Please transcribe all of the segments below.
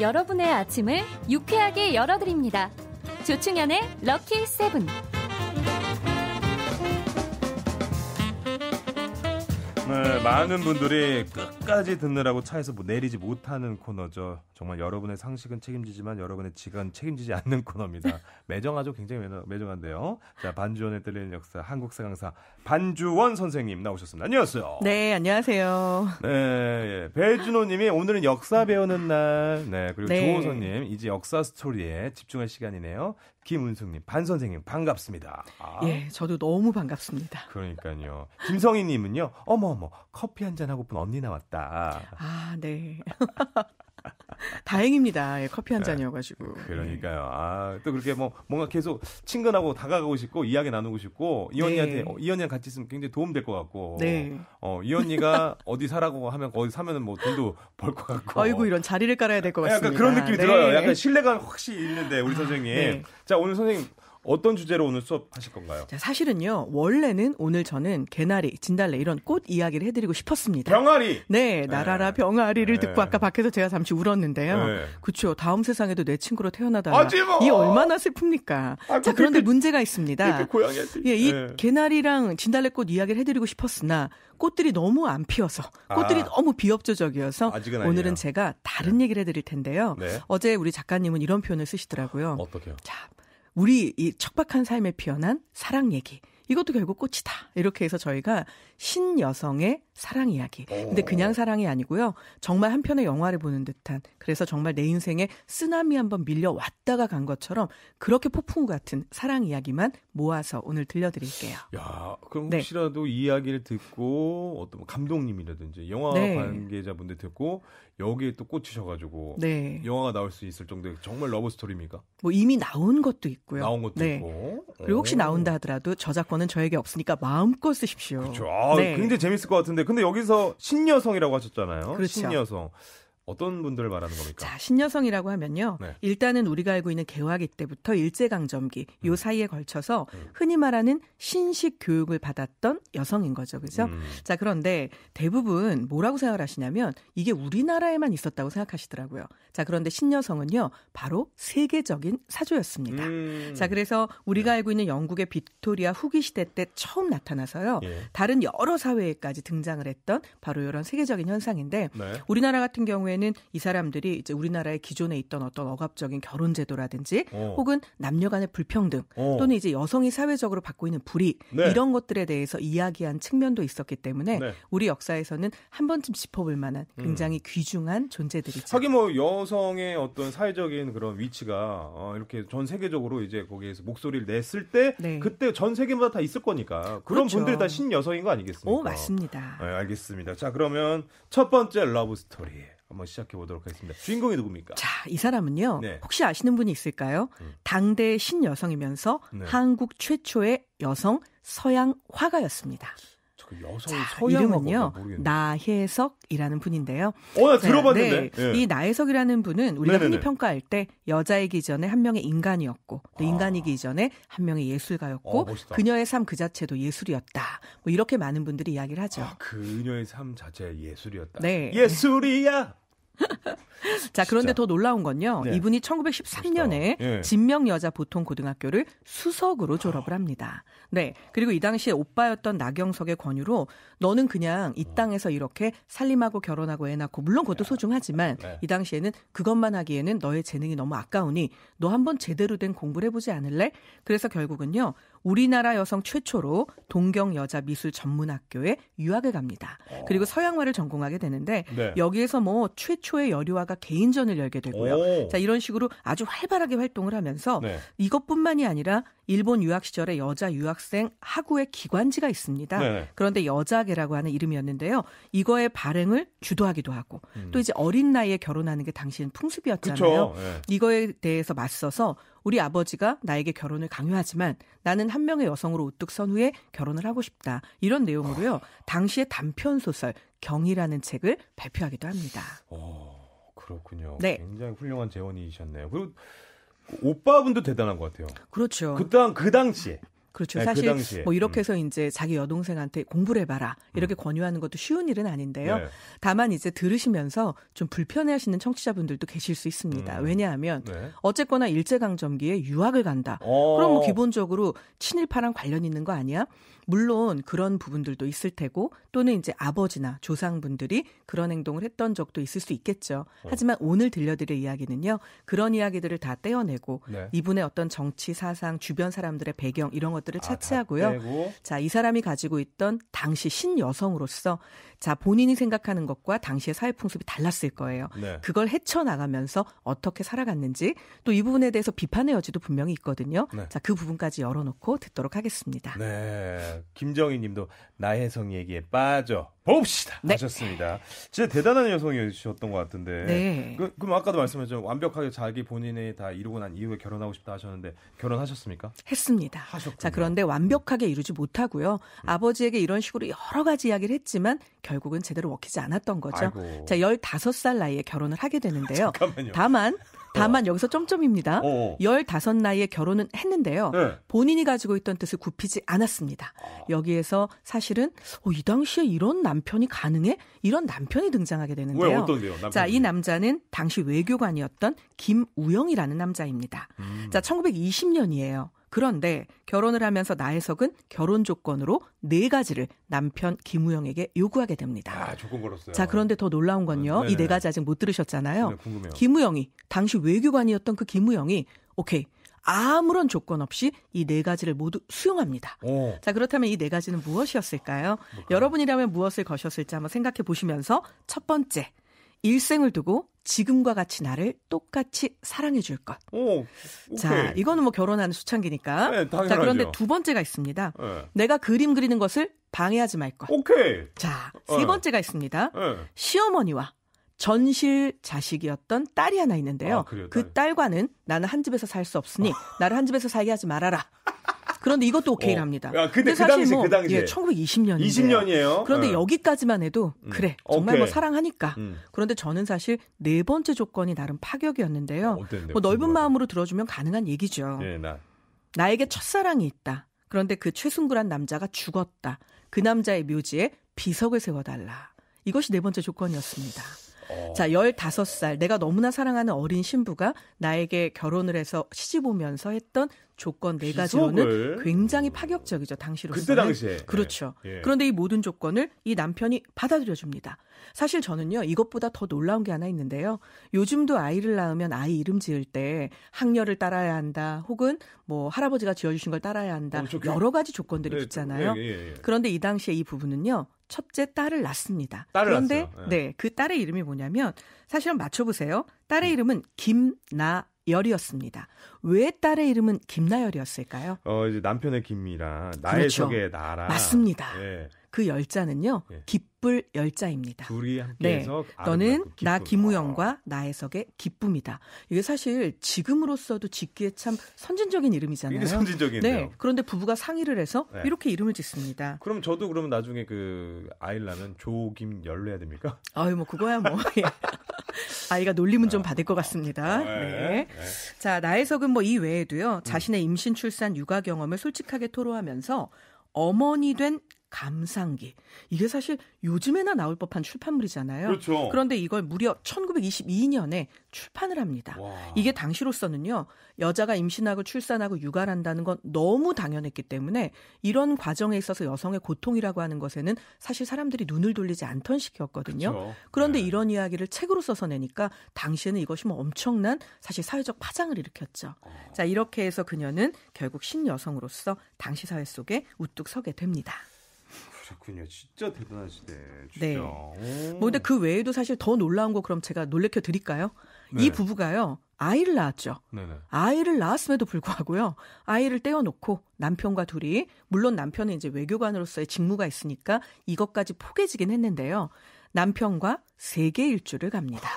여러분의 아침을 유쾌하게 열어드립니다. 조충현의 럭키 세븐. 네, 많은 분들이 그 끝까지 듣느라고 차에서 뭐 내리지 못하는 코너죠. 정말 여러분의 상식은 책임지지만 여러분의 직은 책임지지 않는 코너입니다. 매정하죠? 굉장히 매정, 한데요 자, 반주원의 들리는 역사 한국사 강사 반주원 선생님 나오셨습니다. 안녕하세요. 네, 안녕하세요. 네, 예. 배준호 님이 오늘은 역사 배우는 날. 네, 그리고 네. 조호선 님, 이제 역사 스토리에 집중할 시간이네요. 김은숙님, 반 선생님 반갑습니다. 아. 예, 저도 너무 반갑습니다. 그러니까요. 김성희님은요, 어머 어머 커피 한 잔 하고픈 언니 나왔다. 있다. 아, 네. 다행입니다. 예, 커피 한 네. 잔이어가지고. 그러니까요. 아, 또 그렇게 뭐, 뭔가 계속 친근하고 다가가고 싶고, 이야기 나누고 싶고, 이 언니한테, 네. 어, 이 언니랑 같이 있으면 굉장히 도움될 것 같고, 네. 어, 이 언니가 어디 사라고 하면, 어디 사면은 뭐 돈도 벌 것 같고. 아이고, 이런 자리를 깔아야 될 것 같습니다. 약간 그런 느낌이 네. 들어요. 약간 신뢰가 확실히 있는데, 우리 선생님. 네. 자, 오늘 선생님 어떤 주제로 오늘 수업하실 건가요? 자, 사실은요. 원래는 오늘 저는 개나리, 진달래 이런 꽃 이야기를 해드리고 싶었습니다. 병아리. 네, 네. 나라라 네. 병아리를 네. 듣고 아까 밖에서 제가 잠시 울었는데요. 네. 그쵸. 다음 세상에도 내 친구로 태어나다. 뭐. 아, 이 얼마나 슬픕니까? 아, 자, 그런데 그렇게, 문제가 있습니다. 예, 이 네. 개나리랑 진달래꽃 이야기를 해드리고 싶었으나 꽃들이 너무 안 피어서 꽃들이 아. 너무 비협조적이어서 오늘은 제가 다른 네. 얘기를 해드릴 텐데요. 어제 우리 작가님은 이런 표현을 쓰시더라고요. 어떻게요? 자. 우리 이 척박한 삶에 피어난 사랑 얘기. 이것도 결국 꽃이다. 이렇게 해서 저희가 신여성의 사랑 이야기. 근데 그냥 사랑이 아니고요. 정말 한 편의 영화를 보는 듯한 그래서 정말 내 인생에 쓰나미 한번 밀려 왔다가 간 것처럼 그렇게 폭풍 같은 사랑 이야기만 모아서 오늘 들려드릴게요. 야, 그럼 네. 혹시라도 이 이야기를 듣고 어떤 뭐 감독님이라든지 영화 네. 관계자분들 듣고 여기에 또 꽂히셔가지고 네. 영화가 나올 수 있을 정도의 정말 러브 스토리입니까? 뭐 이미 나온 것도 있고요. 나온 것도 네. 있고. 그리고 혹시 나온다 하더라도 저작권은 저에게 없으니까 마음껏 쓰십시오. 그렇죠. 아, 네. 굉장히 재밌을 것 같은데 근데 여기서 신여성이라고 하셨잖아요. 그렇죠. 신여성. 어떤 분들을 말하는 겁니까? 자, 신여성이라고 하면요. 네. 일단은 우리가 알고 있는 개화기 때부터 일제강점기 음. 요 사이에 걸쳐서 음. 흔히 말하는 신식 교육을 받았던 여성인 거죠. 그죠? 음. 자, 그런데 대부분 뭐라고 생각하시냐면 을 이게 우리나라에만 있었다고 생각하시더라고요. 자, 그런데 신여성은요. 바로 세계적인 사조였습니다. 음. 자, 그래서 우리가 네. 알고 있는 영국의 빅토리아 후기 시대 때 처음 나타나서요. 예. 다른 여러 사회에까지 등장을 했던 바로 이런 세계적인 현상인데 네. 우리나라 같은 경우에 경우에는 이 사람들이 이제 우리나라의 기존에 있던 어떤 억압적인 결혼 제도라든지 어. 혹은 남녀 간의 불평등 어. 또는 이제 여성이 사회적으로 받고 있는 불이 네. 이런 것들에 대해서 이야기한 측면도 있었기 때문에 네. 우리 역사에서는 한 번쯤 짚어볼 만한 음. 굉장히 음. 귀중한 존재들이죠. 하긴 뭐 여성의 어떤 사회적인 그런 위치가 어 이렇게 전 세계적으로 이제 거기에서 목소리를 냈을 때 네. 그때 전 세계마다 다 있을 거니까 그런 그렇죠. 분들 다 신여성인 거 아니겠습니까? 오 맞습니다. 네, 알겠습니다. 자 그러면 첫 번째 러브 스토리. 한번 시작해 보도록 하겠습니다. 주인공이 누굽니까? 자, 이 사람은요. 네. 혹시 아시는 분이 있을까요? 음. 당대 신여성이면서 네. 한국 최초의 여성 서양 화가였습니다. 그 여성 자, 이은요 나혜석이라는 분인데요. 어, 나 들어봤는데 네, 네. 예. 이 나혜석이라는 분은 우리가 흔히 평가할 때 여자이기 전에 한 명의 인간이었고 또 아. 인간이기 전에 한 명의 예술가였고 어, 그녀의 삶 그 자체도 예술이었다. 뭐 이렇게 많은 분들이 이야기를 하죠. 아, 그녀의 삶 자체 예술이었다. 네. 예술이야. 자, 그런데 진짜. 더 놀라운 건요. 네. 이분이 1913년에 예. 진명 여자 보통 고등학교를 수석으로 졸업을 합니다. 네. 그리고 이 당시에 오빠였던 나경석의 권유로 너는 그냥 이 어. 땅에서 이렇게 살림하고 결혼하고 애 낳고 물론 그것도 소중하지만 네. 이 당시에는 그것만 하기에는 너의 재능이 너무 아까우니 너 한번 제대로 된 공부를 해보지 않을래? 그래서 결국은요. 우리나라 여성 최초로 동경 여자 미술 전문학교에 유학을 갑니다. 어. 그리고 서양화를 전공하게 되는데 네. 여기에서 뭐 최초의 여류화가 개인전을 열게 되고요. 오. 자 이런 식으로 아주 활발하게 활동을 하면서 네. 이것뿐만이 아니라 일본 유학 시절에 여자 유학생 학우의 기관지가 있습니다. 네 그런데 여자계라고 하는 이름이었는데요. 이거의 발행을 주도하기도 하고 음. 또 이제 어린 나이에 결혼하는 게 당시엔 풍습이었잖아요. 네. 이거에 대해서 맞서서 우리 아버지가 나에게 결혼을 강요하지만 나는 한 명의 여성으로 우뚝 선 후에 결혼을 하고 싶다. 이런 내용으로요. 당시의 단편 소설 경이라는 책을 발표하기도 합니다. 어, 그렇군요. 네. 굉장히 훌륭한 재원이셨네요. 그리고 오빠분도 대단한 것 같아요. 그렇죠. 그당 그 당시에 그렇죠. 네, 그 사실 그뭐 이렇게 음. 해서 이제 자기 여동생한테 공부를 해봐라 이렇게 음. 권유하는 것도 쉬운 일은 아닌데요. 네. 다만 이제 들으시면서 좀 불편해하시는 청취자분들도 계실 수 있습니다. 음. 왜냐하면 네. 어쨌거나 일제강점기에 유학을 간다. 어. 그럼 뭐 기본적으로 친일파랑 관련 있는 거 아니야? 물론 그런 부분들도 있을 테고 또는 이제 아버지나 조상분들이 그런 행동을 했던 적도 있을 수 있겠죠. 어. 하지만 오늘 들려드릴 이야기는요. 그런 이야기들을 다 떼어내고 네. 이분의 어떤 정치 사상, 주변 사람들의 배경 이런 것들을 아, 차치하고요. 아, 자, 이 사람이 가지고 있던 당시 신여성으로서 자, 본인이 생각하는 것과 당시의 사회 풍습이 달랐을 거예요. 네. 그걸 헤쳐나가면서 어떻게 살아갔는지 또 이 부분에 대해서 비판의 여지도 분명히 있거든요. 네. 자, 그 부분까지 열어놓고 듣도록 하겠습니다. 네. 김정희 님도 나혜성 얘기에 빠져. 봅시다. 네. 하셨습니다. 진짜 대단한 여성이셨던 것 같은데. 네. 그, 럼 아까도 말씀하셨죠. 완벽하게 자기 본인이 다 이루고 난 이후에 결혼하고 싶다 하셨는데 결혼하셨습니까? 했습니다. 하셨군요. 자, 그런데 완벽하게 이루지 못하고요. 음. 아버지에게 이런 식으로 여러 가지 이야기를 했지만 결국은 제대로 먹히지 않았던 거죠. 아이고. 자, 15살 나이에 결혼을 하게 되는데요. 잠깐만요. 다만 어. 다만 여기서 점점입니다. 어. 15 나이에 결혼은 했는데요. 네. 본인이 가지고 있던 뜻을 굽히지 않았습니다. 아. 여기에서 사실은 어, 이 당시에 이런 남 남편이 가능해? 이런 남편이 등장하게 되는데요. 왜 어떤데요? 남편이. 자, 이 남자는 당시 외교관이었던 김우영이라는 남자입니다. 음. 자, 1920년이에요. 그런데 결혼을 하면서 나혜석은 결혼 조건으로 네 가지를 남편 김우영에게 요구하게 됩니다. 아, 조건 걸었어요. 자, 그런데 더 놀라운 건요. 이네 네, 네 네. 가지 아직 못 들으셨잖아요. 네, 궁금해요. 김우영이 당시 외교관이었던 그 김우영이 오케이. 아무런 조건 없이 이 네 가지를 모두 수용합니다. 오. 자, 그렇다면 이 네 가지는 무엇이었을까요? 뭘까요? 여러분이라면 무엇을 거셨을지 한번 생각해 보시면서 첫 번째, 일생을 두고 지금과 같이 나를 똑같이 사랑해 줄 것. 오, 자, 이거는 뭐 결혼하는 수창기니까. 네, 자, 그런데 두 번째가 있습니다. 네. 내가 그림 그리는 것을 방해하지 말 것. 오케이. 자, 네. 세 번째가 있습니다. 네. 시어머니와 전실 자식이었던 딸이 하나 있는데요. 아, 그래요, 그 딸과는 나는 한 집에서 살 수 없으니 어. 나를 한 집에서 살게 하지 말아라. 그런데 이것도 어. 오케이를 어. 합니다. 아, 근데, 근데 그 사실 당시, 뭐, 그 당시 예, 1920년이에요. 20년이에요. 그런데 어. 여기까지만 해도 음. 그래 음. 정말 오케이. 뭐 사랑하니까. 음. 그런데 저는 사실 네 번째 조건이 나름 파격이었는데요. 어, 어땠네뭐 넓은 궁금하다. 마음으로 들어주면 가능한 얘기죠. 예, 나. 나에게 첫사랑이 있다. 그런데 그 최순구란 남자가 죽었다. 그 남자의 묘지에 비석을 세워달라. 이것이 네 번째 조건이었습니다. 어. 자, 15살 내가 너무나 사랑하는 어린 신부가 나에게 결혼을 해서 시집 오면서 했던 조건 네 가지로는 굉장히 파격적이죠 당시로서. 그때 당시에. 그렇죠. 예. 예. 그런데 이 모든 조건을 이 남편이 받아들여 줍니다. 사실 저는요 이것보다 더 놀라운 게 하나 있는데요. 요즘도 아이를 낳으면 아이 이름 지을 때 학렬을 따라야 한다, 혹은 뭐 할아버지가 지어주신 걸 따라야 한다 어, 여러 가지 조건들이 네, 붙잖아요. 예, 예, 예, 그런데 이 당시에 이 부분은요 첫째 딸을 낳습니다. 딸을 그런데 예. 네그 딸의 이름이 뭐냐면 사실은 맞춰보세요. 딸의 음. 이름은 김나 열이었습니다. 왜 딸의 이름은 김나열이었을까요? 어, 이제 남편의 김이라 나의 그렇죠. 속에 나라. 맞습니다. 예. 그 열자는요 예. 기쁠 열자입니다. 둘이 함께해서 네. 너는 나 김우영과 나혜석의 기쁨이다. 이게 사실 지금으로서도 짓기에 참 선진적인 이름이잖아요. 선진적인 네. 그런데 부부가 상의를 해서 네. 이렇게 이름을 짓습니다. 그럼 저도 그러면 나중에 그 아일라면 조김열로 해야 됩니까? 아유 뭐 그거야 뭐. 예. 아이가 놀림은 좀 아, 받을 것 같습니다. 아, 네. 네. 네. 자, 나혜석은 뭐 이 외에도요, 음. 자신의 임신, 출산, 육아 경험을 솔직하게 토로하면서 어머니 된 감상기. 이게 사실 요즘에나 나올 법한 출판물이잖아요. 그렇죠. 그런데 이걸 무려 1922년에 출판을 합니다. 와. 이게 당시로서는요. 여자가 임신하고 출산하고 육아를 한다는 건 너무 당연했기 때문에 이런 과정에 있어서 여성의 고통이라고 하는 것에는 사실 사람들이 눈을 돌리지 않던 시기였거든요. 그렇죠. 그런데 네. 이런 이야기를 책으로 써서 내니까 당시에는 이것이 뭐 엄청난 사실 사회적 파장을 일으켰죠. 어. 자, 이렇게 해서 그녀는 결국 신여성으로서 당시 사회 속에 우뚝 서게 됩니다. 그렇군요. 진짜 대단하시네. 진짜. 네. 뭐 근데 그 외에도 사실 더 놀라운 거 그럼 제가 놀래켜 드릴까요? 네. 이 부부가요. 아이를 낳았죠. 네네. 아이를 낳았음에도 불구하고요. 아이를 떼어놓고 남편과 둘이 물론 남편은 이제 외교관으로서의 직무가 있으니까 이것까지 포개지긴 했는데요. 남편과 세계 일주를 갑니다.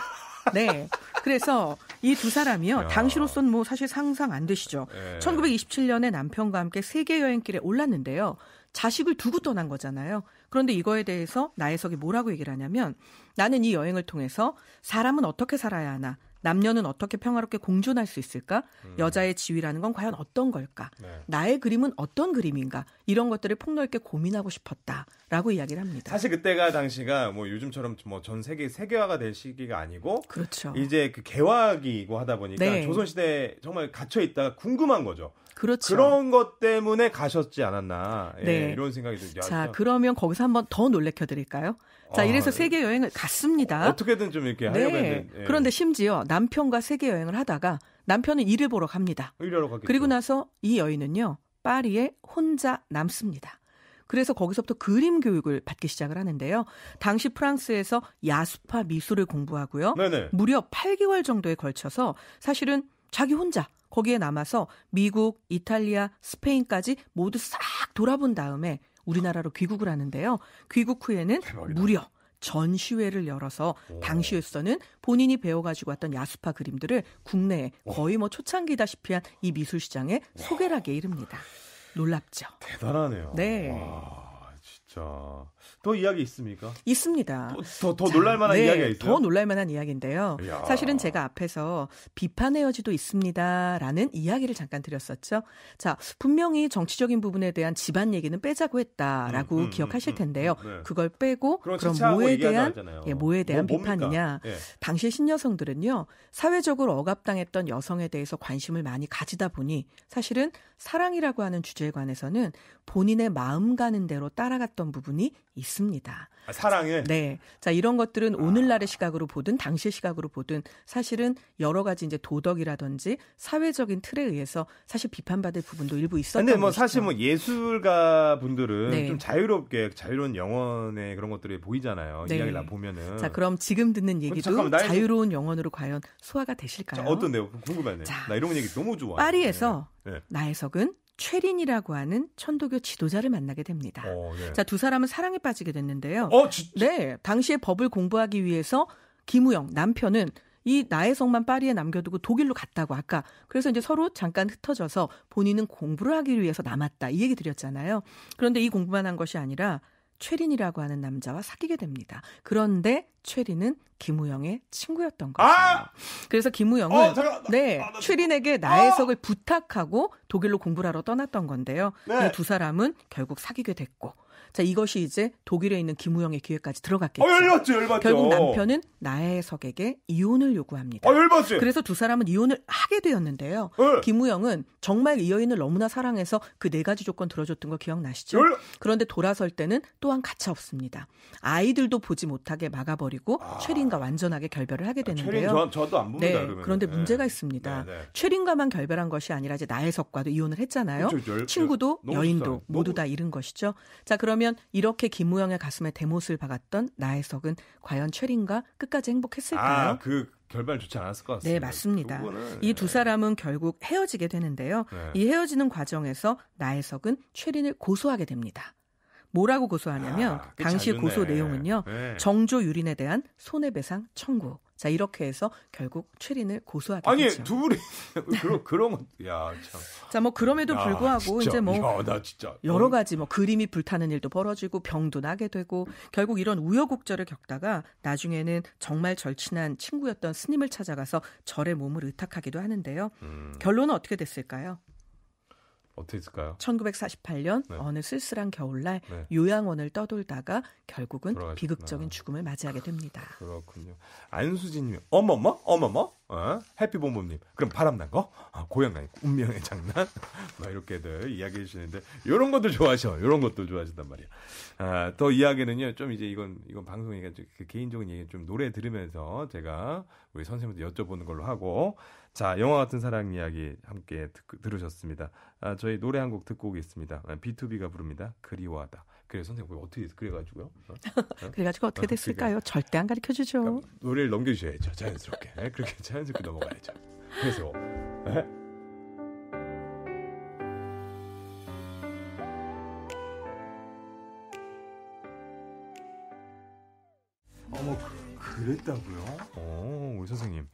네. 그래서 이 두 사람이요. 당시로선 뭐 사실 상상 안 되시죠. 예. 1927년에 남편과 함께 세계 여행길에 올랐는데요. 자식을 두고 떠난 거잖아요. 그런데 이거에 대해서 나혜석이 뭐라고 얘기를 하냐면 나는 이 여행을 통해서 사람은 어떻게 살아야 하나, 남녀는 어떻게 평화롭게 공존할 수 있을까? 음. 여자의 지위라는 건 과연 어떤 걸까? 네. 나의 그림은 어떤 그림인가? 이런 것들을 폭넓게 고민하고 싶었다라고 이야기를 합니다. 사실 그때가 당시가 뭐 요즘처럼 뭐 전 세계 세계화가 될 시기가 아니고 그렇죠. 이제 그 개화기고 하다 보니까 네. 조선 시대에 정말 갇혀 있다가 궁금한 거죠. 그렇죠. 그런 것 때문에 가셨지 않았나 예, 네. 이런 생각이 들죠. 자 그러면 거기서 한번 더 놀래켜 드릴까요? 자 아, 이래서 예. 세계 여행을 갔습니다. 어, 어떻게든 좀 이렇게 네. 하려면 예. 그런데 심지어 남편과 세계 여행을 하다가 남편은 일을 보러 갑니다. 일하러 갔겠죠. 그리고 나서 이 여인은요 파리에 혼자 남습니다. 그래서 거기서부터 그림 교육을 받기 시작을 하는데요. 당시 프랑스에서 야수파 미술을 공부하고요. 네네. 무려 8개월 정도에 걸쳐서 사실은 자기 혼자 거기에 남아서 미국, 이탈리아, 스페인까지 모두 싹 돌아본 다음에 우리나라로 귀국을 하는데요. 귀국 후에는 대박이다. 무려 전시회를 열어서 당시에서는 본인이 배워가지고 왔던 야수파 그림들을 국내에 거의 뭐 초창기다시피 한 이 미술 시장에 소개하게 이릅니다. 놀랍죠. 대단하네요. 네. 와. 자, 그렇죠. 더 이야기 있습니까? 있습니다. 더, 더, 더 놀랄만한 네, 이야기가 있어요? 더 놀랄만한 이야기인데요. 이야. 사실은 제가 앞에서 비판의 여지도 있습니다라는 이야기를 잠깐 드렸었죠. 자, 분명히 정치적인 부분에 대한 집안 얘기는 빼자고 했다라고 음, 음, 기억하실 음, 텐데요. 음, 네. 그걸 빼고 그럼 뭐에 대한, 예, 뭐에 대한 뭐, 비판이냐. 예. 당시 신여성들은요. 사회적으로 억압당했던 여성에 대해서 관심을 많이 가지다 보니 사실은 사랑이라고 하는 주제에 관해서는 본인의 마음 가는 대로 따라갔던 생각던 부분이 있습니다. 아, 사랑을? 네. 자, 이런 것들은 아. 오늘날의 시각으로 보든 당시 의 시각으로 보든 사실은 여러 가지 이제 도덕이라든지 사회적인 틀에 의해서 사실 비판받을 부분도 일부 있었던 근데 뭐 것이죠. 사실 뭐 예술가 분들은 네. 좀 자유롭게 자유로운 영혼의 그런 것들이 보이잖아요. 네. 이야기를 나 보면은. 자, 그럼 지금 듣는 얘기도 잠깐만, 나의... 자유로운 영혼으로 과연 소화가 되실까요? 자, 어떤 내용 궁금하네요. 자, 나 이런 얘기 너무 좋아. 파리에서 네. 네. 나혜석은 최린이라고 하는 천도교 지도자를 만나게 됩니다. 어, 네. 자, 두 사람은 사랑에 빠지게 됐는데요. 어, 지, 지. 네. 당시에 법을 공부하기 위해서 김우영 남편은 이 나혜성만 파리에 남겨두고 독일로 갔다고 아까 그래서 이제 서로 잠깐 흩어져서 본인은 공부를 하기 위해서 남았다 이 얘기 드렸잖아요. 그런데 이 공부만 한 것이 아니라 최린이라고 하는 남자와 사귀게 됩니다. 그런데 최린은 김우영의 친구였던 거죠. 아! 그래서 김우영은 어, 잠깐, 네 아, 나, 최린에게 나의 아! 석을 부탁하고 독일로 공부하러 떠났던 건데요. 네. 그 두 사람은 결국 사귀게 됐고 자 이것이 이제 독일에 있는 김우영의 귀에까지 들어갔겠죠. 아, 열받죠, 열받죠. 결국 남편은 나혜석에게 이혼을 요구합니다. 아, 어, 열받죠. 그래서 두 사람은 이혼을 하게 되었는데요. 네. 김우영은 정말 이 여인을 너무나 사랑해서 그 네 가지 조건 들어줬던 거 기억나시죠? 열... 그런데 돌아설 때는 또한 가차 없습니다. 아이들도 보지 못하게 막아버리고 아... 최린과 완전하게 결별을 하게 아, 되는데요. 최린 저, 도안 봅니다. 네, 그런데 네. 문제가 네. 있습니다. 네, 최린과만 결별한 것이 아니라 이제 나혜석과도 이혼을 했잖아요. 그렇 열... 친구도 여인도 모두 다 잃은 것이죠. 자 그러면 그러면 이렇게 김우영의 가슴에 대못을 박았던 나혜석은 과연 최린과 끝까지 행복했을까요? 아, 그 결말 좋지 않았을 것 같습니다. 네, 맞습니다. 이두 네. 사람은 결국 헤어지게 되는데요. 네. 이 헤어지는 과정에서 나혜석은 최린을 고소하게 됩니다. 뭐라고 고소하냐면 아, 당시 고소 내용은요. 네. 정조 유린에 대한 손해배상 청구. 자 이렇게 해서 결국 최린을 고소하게 아니 했죠. 두 분이 그런 그런 야 참. 자뭐 그럼에도 야, 불구하고 진짜, 이제 뭐 야, 여러 어? 가지 뭐 그림이 불타는 일도 벌어지고 병도 나게 되고 결국 이런 우여곡절을 겪다가 나중에는 정말 절친한 친구였던 스님을 찾아가서 절의 몸을 의탁하기도 하는데요. 음. 결론은 어떻게 됐을까요? 어떻게 했을까요? 1948년 네. 어느 쓸쓸한 겨울날 네. 요양원을 떠돌다가 결국은 돌아가셨구나. 비극적인 죽음을 맞이하게 됩니다. 그렇군요. 안수진님, 어머머, 어머머, 어? 해피봄봄님, 그럼 바람난 거? 아, 고향가니 운명의 장난? 막 이렇게들 이야기해 주시는데 이런 것도 좋아하셔, 이런 것도 좋아하신단 말이야. 아, 더 이야기는요, 좀 이제 이건 이건 방송이니까 그 개인적인 얘기 좀 노래 들으면서 제가 우리 선생님한테 여쭤보는 걸로 하고. 자, 영화 같은 사랑 이야기 함께 듣, 들으셨습니다. 아, 저희 노래 한 곡 듣고 오겠습니다. B2B가 아, 부릅니다. 그리워하다. 그래 서 선생님 어떻게 그래가지고요? 어? 어? 그래가지고 어떻게 어, 됐을까요? 어, 절대 안 가르쳐 주죠. 그러니까 노래를 넘겨주셔야죠. 자연스럽게 네? 그렇게 자연스럽게 넘어가야죠. 그래서 네? 어머 그, 그랬다고요? 오 어, 우리 선생님.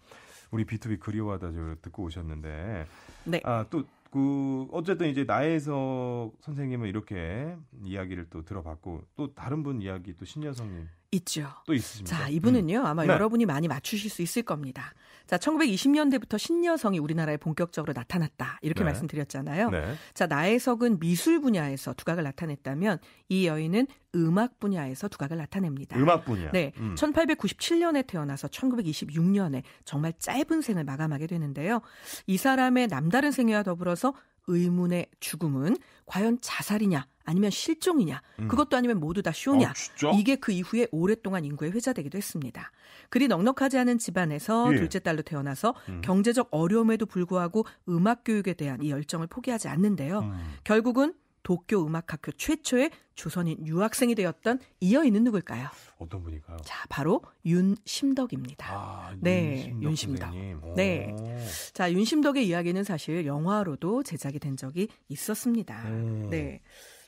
우리 B2B 그리워하다 저 듣고 오셨는데 네. 아또 그 어쨌든 이제 나혜석 선생님은 이렇게 이야기를 또 들어봤고 또 다른 분 이야기 또 신여성님 있죠. 또 있습니다. 자, 이분은요. 음. 아마 네. 여러분이 많이 맞추실 수 있을 겁니다. 자, 1920년대부터 신여성이 우리나라에 본격적으로 나타났다. 이렇게 네. 말씀드렸잖아요. 네. 자, 나혜석은 미술 분야에서 두각을 나타냈다면 이 여인은 음악 분야에서 두각을 나타냅니다. 음악 분야. 네. 음. 1897년에 태어나서 1926년에 정말 짧은 생을 마감하게 되는데요. 이 사람의 남다른 생애와 더불어서 의문의 죽음은 과연 자살이냐 아니면 실종이냐 음. 그것도 아니면 모두 다 쇼냐 아, 이게 그 이후에 오랫동안 인구에 회자되기도 했습니다. 그리 넉넉하지 않은 집안에서 예. 둘째 딸로 태어나서 음. 경제적 어려움에도 불구하고 음악 교육에 대한 이 열정을 포기하지 않는데요. 음. 결국은 도쿄 음악학교 최초의 조선인 유학생이 되었던 이 여인은 누굴까요? 어떤 분일까요? 자, 바로 윤심덕입니다. 아, 네, 윤심덕. 윤심덕. 네. 자, 윤심덕의 이야기는 사실 영화로도 제작이 된 적이 있었습니다. 음. 네.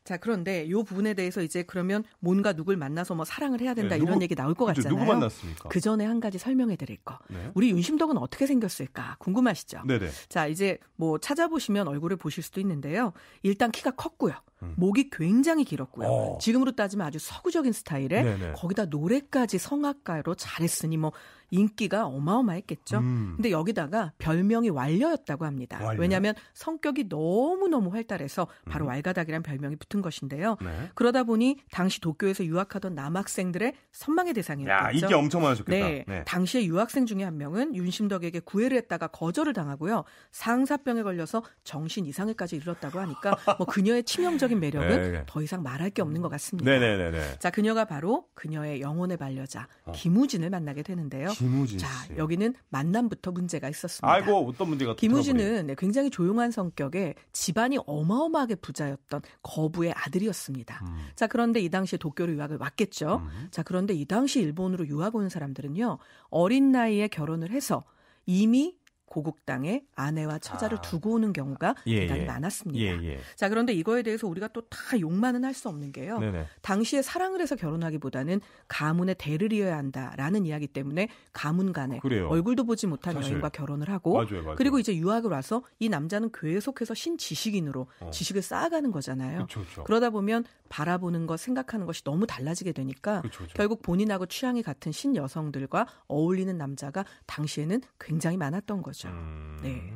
자, 그런데 요 부분에 대해서 이제 그러면 뭔가 누굴 만나서 뭐 사랑을 해야 된다 네, 이런 얘기 나올 것 같잖아요. 누구 만났습니까? 그 전에 한 가지 설명해 드릴 거. 네. 우리 윤심덕은 어떻게 생겼을까 궁금하시죠? 네네. 네. 자, 이제 뭐 찾아보시면 얼굴을 보실 수도 있는데요. 일단 키가 컸고요. 음. 목이 굉장히 길었고요. 어. 지금으로 따지면 아주 서구적인 스타일에 네네. 거기다 노래까지 성악가로 잘했으니 뭐 인기가 어마어마했겠죠. 음. 근데 여기다가 별명이 완려였다고 합니다. 완료. 왜냐하면 성격이 너무너무 활달해서 바로 음. 왈가닥이란 별명이 붙은 것인데요. 네. 그러다 보니 당시 도쿄에서 유학하던 남학생들의 선망의 대상이었죠. 야, 이 엄청 많아졌겠다. 네. 네. 당시에 유학생 중에 한 명은 윤심덕에게 구애를 했다가 거절을 당하고요. 상사병에 걸려서 정신 이상에까지 이르렀다고 하니까 뭐 그녀의 치명적인 인상적인 매력은 네, 네. 더 이상 말할 게 없는 것 같습니다. 네네네. 네, 네, 자, 그녀가 바로 그녀의 영혼의 반려자 어. 김우진을 만나게 되는데요. 김우진 자, 여기는 만남부터 문제가 있었습니다. 아이고 어떤 문제가 김우진은 네, 굉장히 조용한 성격에 집안이 어마어마하게 부자였던 거부의 아들이었습니다. 음. 자, 그런데 이 당시 도쿄로 유학을 왔겠죠. 음. 자, 그런데 이 당시 일본으로 유학 온 사람들은요 어린 나이에 결혼을 해서 이미 고국 땅에 아내와 처자를 아. 두고 오는 경우가 아, 예, 대단히 예. 많았습니다. 예, 예, 자 그런데 이거에 대해서 우리가 또 다 욕만은 할 수 없는 게요. 네네. 당시에 사랑을 해서 결혼하기보다는 가문의 대를 이어야 한다라는 이야기 때문에 가문 간에 그래요. 얼굴도 보지 못한 사실. 여인과 결혼을 하고 맞아요, 맞아요. 그리고 이제 유학을 와서 이 남자는 계속해서 신지식인으로 어. 지식을 쌓아가는 거잖아요. 그쵸, 그쵸. 그러다 보면 바라보는 것, 생각하는 것이 너무 달라지게 되니까 그쵸, 결국 본인하고 취향이 같은 신 여성들과 어울리는 남자가 당시에는 굉장히 많았던 거죠. 거죠. 음... 네.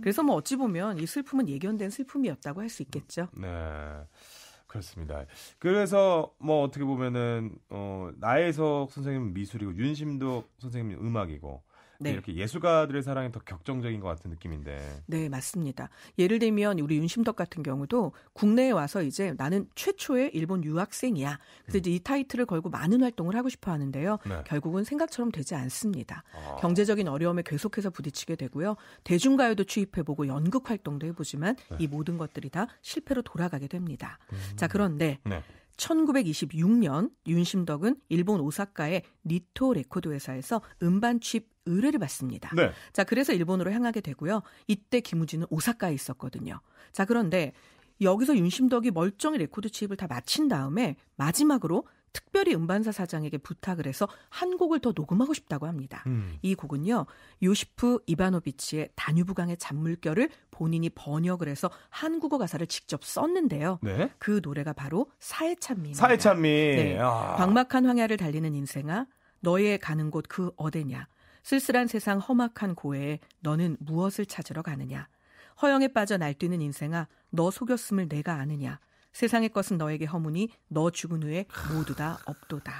그래서 뭐 어찌 보면 이 슬픔은 예견된 슬픔이었다고 할 수 있겠죠. 네. 그렇습니다. 그래서 뭐 어떻게 보면은 어 나혜석 선생님 은 미술이고 윤심도 선생님 음악이고 네. 이렇게 예술가들의 사랑이 더 격정적인 것 같은 느낌인데. 네, 맞습니다. 예를 들면 우리 윤심덕 같은 경우도 국내에 와서 이제 나는 최초의 일본 유학생이야. 그래서 음. 이제 이 타이틀을 걸고 많은 활동을 하고 싶어 하는데요. 네. 결국은 생각처럼 되지 않습니다. 아. 경제적인 어려움에 계속해서 부딪히게 되고요. 대중가요도 취입해보고 연극 활동도 해보지만 네. 이 모든 것들이 다 실패로 돌아가게 됩니다. 음. 자, 그런데 네. 1926년 윤심덕은 일본 오사카의 니토 레코드 회사에서 음반 칩 의뢰를 받습니다. 네. 자, 그래서 일본으로 향하게 되고요. 이때 김우진은 오사카에 있었거든요. 자, 그런데 여기서 윤심덕이 멀쩡히 레코드 칩을 다 마친 다음에 마지막으로 특별히 음반사 사장에게 부탁을 해서 한 곡을 더 녹음하고 싶다고 합니다. 음. 이 곡은요, 요시프 이바노비치의 다뉴브강의 잔물결을 본인이 번역을 해서 한국어 가사를 직접 썼는데요. 네? 그 노래가 바로 사해찬미. 사해찬미. 네. 아. 광막한 황야를 달리는 인생아, 너의 가는 곳 그어데냐 쓸쓸한 세상 험악한 고해에 너는 무엇을 찾으러 가느냐. 허영에 빠져 날뛰는 인생아, 너 속였음을 내가 아느냐. 세상의 것은 너에게 허무니 너 죽은 후에 모두 다 없도다.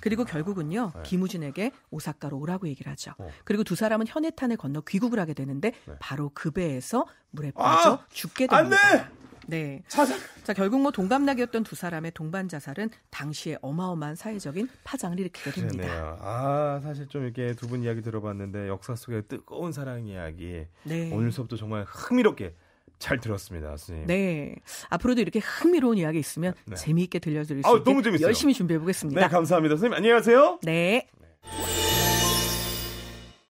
그리고 아, 결국은요 네. 김우진에게 오사카로 오라고 얘기를 하죠. 어. 그리고 두 사람은 현해탄을 건너 귀국을 하게 되는데 네. 바로 그 배에서 물에 아! 빠져 아! 죽게 됩니다. 네. 자살. 자 결국 뭐동갑나기였던두 사람의 동반 자살은 당시에 어마어마한 사회적인 파장을 일으키게 됩니다. 그러네요. 아 사실 좀 이렇게 두 분 이야기 들어봤는데 역사 속의 뜨거운 사랑 이야기 네. 오늘 수업도 정말 흥미롭게 잘 들었습니다, 선생님 네. 앞으로도 이렇게 흥미로운 이야기 있으면 네. 재미있게 들려드릴 수 있게 너 열심히 준비해 보겠습니다. 네, 감사합니다. 스님 안녕히 세요 네. 네.